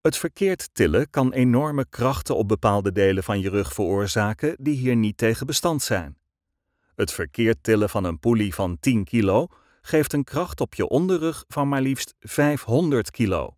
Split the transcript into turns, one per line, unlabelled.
Het verkeerd tillen kan enorme krachten op bepaalde delen van je rug veroorzaken die hier niet tegen bestand zijn. Het verkeerd tillen van een poelie van 10 kilo geeft een kracht op je onderrug van maar liefst 500 kilo.